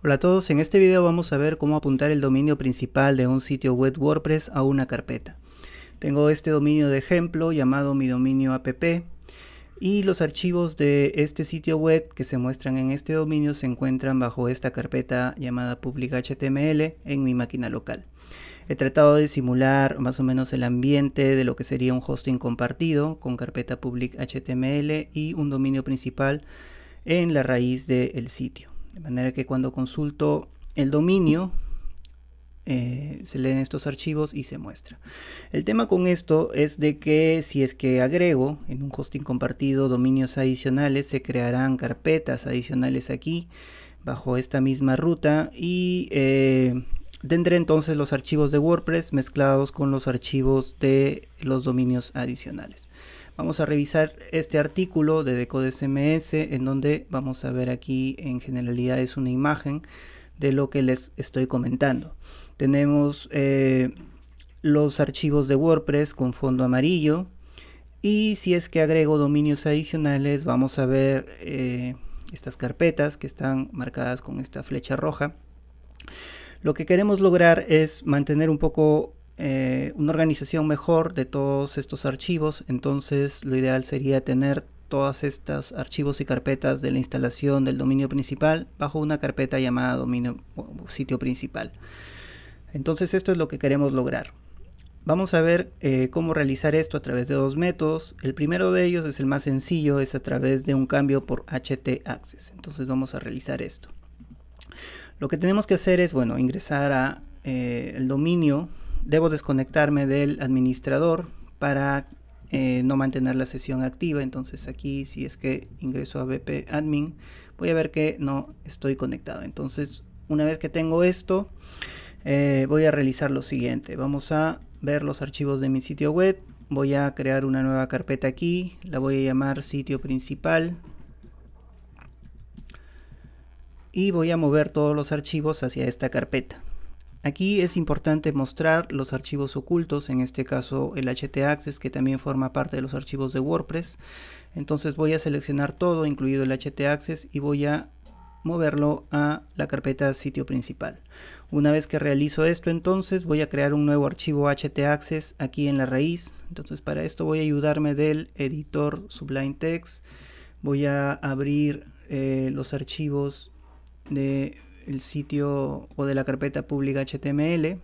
Hola a todos, en este video vamos a ver cómo apuntar el dominio principal de un sitio web WordPress a una carpeta. Tengo este dominio de ejemplo llamado mi dominio app y los archivos de este sitio web que se muestran en este dominio se encuentran bajo esta carpeta llamada public.html html en mi máquina local. He tratado de simular más o menos el ambiente de lo que sería un hosting compartido con carpeta public html y un dominio principal en la raíz del sitio. De manera que cuando consulto el dominio, eh, se leen estos archivos y se muestra. El tema con esto es de que si es que agrego en un hosting compartido dominios adicionales, se crearán carpetas adicionales aquí bajo esta misma ruta y eh, tendré entonces los archivos de WordPress mezclados con los archivos de los dominios adicionales. Vamos a revisar este artículo de Decode SMS en donde vamos a ver aquí en generalidad es una imagen de lo que les estoy comentando. Tenemos eh, los archivos de WordPress con fondo amarillo y si es que agrego dominios adicionales vamos a ver eh, estas carpetas que están marcadas con esta flecha roja. Lo que queremos lograr es mantener un poco eh, una organización mejor de todos estos archivos, entonces lo ideal sería tener todas estas archivos y carpetas de la instalación del dominio principal bajo una carpeta llamada dominio sitio principal. Entonces esto es lo que queremos lograr. Vamos a ver eh, cómo realizar esto a través de dos métodos. El primero de ellos es el más sencillo, es a través de un cambio por HT Access. Entonces vamos a realizar esto. Lo que tenemos que hacer es, bueno, ingresar a eh, el dominio debo desconectarme del administrador para eh, no mantener la sesión activa. Entonces aquí si es que ingreso a BP admin, voy a ver que no estoy conectado. Entonces una vez que tengo esto, eh, voy a realizar lo siguiente. Vamos a ver los archivos de mi sitio web. Voy a crear una nueva carpeta aquí. La voy a llamar sitio principal. Y voy a mover todos los archivos hacia esta carpeta. Aquí es importante mostrar los archivos ocultos, en este caso el htaccess que también forma parte de los archivos de WordPress. Entonces voy a seleccionar todo, incluido el htaccess, y voy a moverlo a la carpeta sitio principal. Una vez que realizo esto entonces voy a crear un nuevo archivo htaccess aquí en la raíz. Entonces para esto voy a ayudarme del editor Sublime Text. Voy a abrir eh, los archivos de el sitio o de la carpeta pública HTML.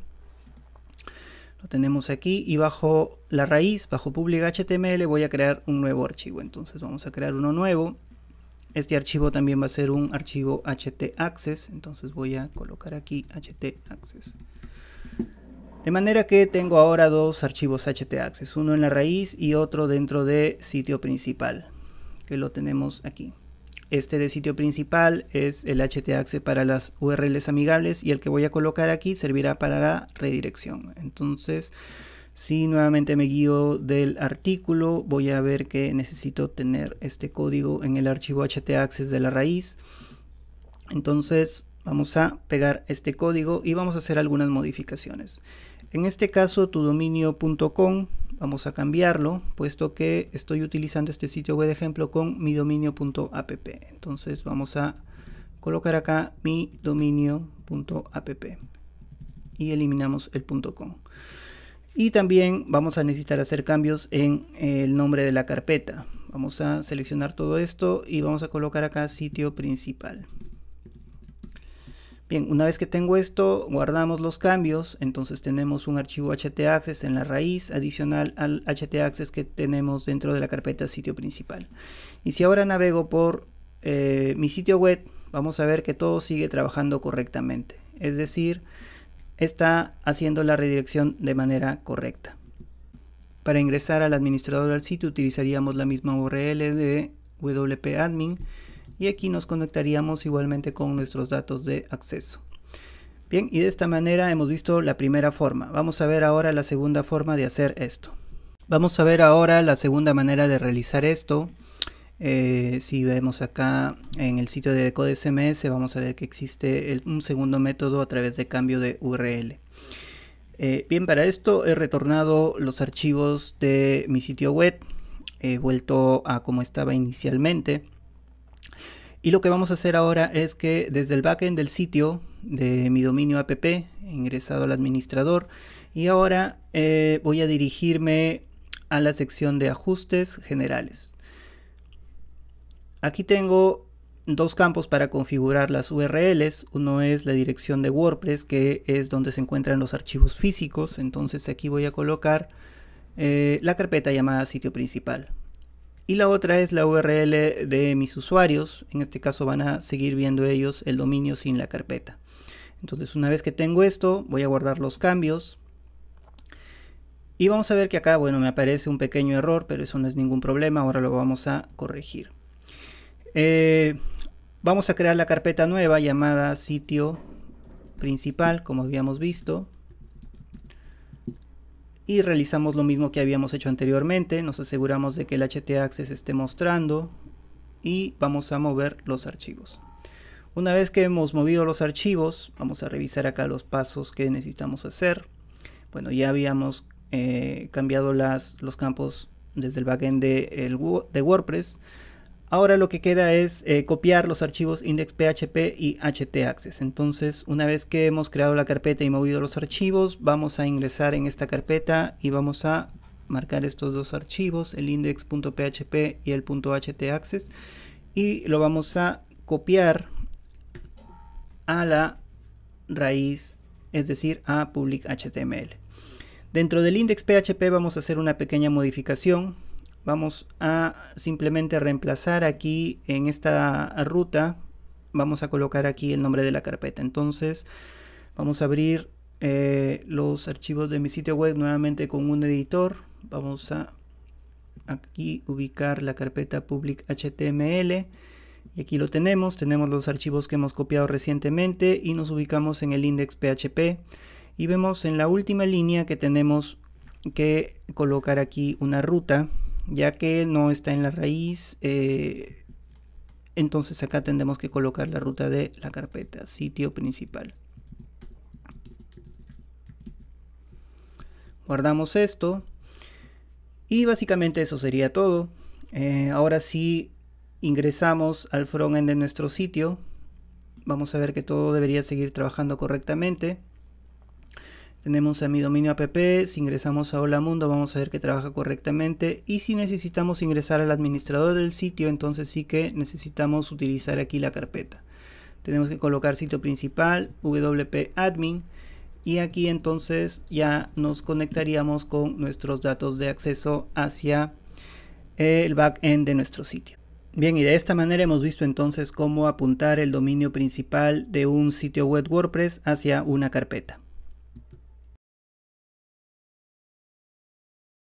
Lo tenemos aquí y bajo la raíz, bajo public HTML, voy a crear un nuevo archivo. Entonces vamos a crear uno nuevo. Este archivo también va a ser un archivo htaccess, entonces voy a colocar aquí htaccess. De manera que tengo ahora dos archivos htaccess, uno en la raíz y otro dentro de sitio principal, que lo tenemos aquí. Este de sitio principal es el htaccess para las URLs amigables y el que voy a colocar aquí servirá para la redirección. Entonces, si nuevamente me guío del artículo, voy a ver que necesito tener este código en el archivo htaccess de la raíz. Entonces, Vamos a pegar este código y vamos a hacer algunas modificaciones. En este caso, tu dominio.com, vamos a cambiarlo, puesto que estoy utilizando este sitio web de ejemplo con mi dominio.app. Entonces vamos a colocar acá mi dominio.app y eliminamos el .com. Y también vamos a necesitar hacer cambios en el nombre de la carpeta. Vamos a seleccionar todo esto y vamos a colocar acá sitio principal. Bien, una vez que tengo esto, guardamos los cambios, entonces tenemos un archivo htaccess en la raíz adicional al htaccess que tenemos dentro de la carpeta sitio principal. Y si ahora navego por eh, mi sitio web, vamos a ver que todo sigue trabajando correctamente, es decir, está haciendo la redirección de manera correcta. Para ingresar al administrador del sitio utilizaríamos la misma URL de wp-admin y aquí nos conectaríamos igualmente con nuestros datos de acceso. Bien, y de esta manera hemos visto la primera forma. Vamos a ver ahora la segunda forma de hacer esto. Vamos a ver ahora la segunda manera de realizar esto. Eh, si vemos acá en el sitio de Decode SMS, vamos a ver que existe un segundo método a través de cambio de URL. Eh, bien, para esto he retornado los archivos de mi sitio web, he vuelto a como estaba inicialmente y lo que vamos a hacer ahora es que desde el backend del sitio de mi dominio app, ingresado al administrador y ahora eh, voy a dirigirme a la sección de ajustes generales. Aquí tengo dos campos para configurar las URLs. Uno es la dirección de WordPress, que es donde se encuentran los archivos físicos. Entonces aquí voy a colocar eh, la carpeta llamada sitio principal y la otra es la URL de mis usuarios. En este caso van a seguir viendo ellos el dominio sin la carpeta. Entonces una vez que tengo esto, voy a guardar los cambios. Y vamos a ver que acá, bueno, me aparece un pequeño error, pero eso no es ningún problema. Ahora lo vamos a corregir. Eh, vamos a crear la carpeta nueva llamada sitio principal, como habíamos visto y realizamos lo mismo que habíamos hecho anteriormente, nos aseguramos de que el htaccess esté mostrando y vamos a mover los archivos. Una vez que hemos movido los archivos, vamos a revisar acá los pasos que necesitamos hacer. Bueno, ya habíamos eh, cambiado las, los campos desde el backend de, de WordPress. Ahora lo que queda es eh, copiar los archivos index.php y htaccess. Entonces, una vez que hemos creado la carpeta y movido los archivos, vamos a ingresar en esta carpeta y vamos a marcar estos dos archivos, el index.php y el .htaccess, y lo vamos a copiar a la raíz, es decir, a public.html. Dentro del index.php vamos a hacer una pequeña modificación Vamos a simplemente reemplazar aquí en esta ruta. Vamos a colocar aquí el nombre de la carpeta. Entonces vamos a abrir eh, los archivos de mi sitio web nuevamente con un editor. Vamos a aquí ubicar la carpeta public html. Y aquí lo tenemos, tenemos los archivos que hemos copiado recientemente y nos ubicamos en el index PHP y vemos en la última línea que tenemos que colocar aquí una ruta ya que no está en la raíz. Eh, entonces acá tendremos que colocar la ruta de la carpeta, sitio principal. Guardamos esto. Y básicamente eso sería todo. Eh, ahora si ingresamos al frontend de nuestro sitio. Vamos a ver que todo debería seguir trabajando correctamente. Tenemos a mi dominio app, si ingresamos a Hola Mundo vamos a ver que trabaja correctamente y si necesitamos ingresar al administrador del sitio, entonces sí que necesitamos utilizar aquí la carpeta. Tenemos que colocar sitio principal, wp admin y aquí entonces ya nos conectaríamos con nuestros datos de acceso hacia el backend de nuestro sitio. Bien, y de esta manera hemos visto entonces cómo apuntar el dominio principal de un sitio web WordPress hacia una carpeta.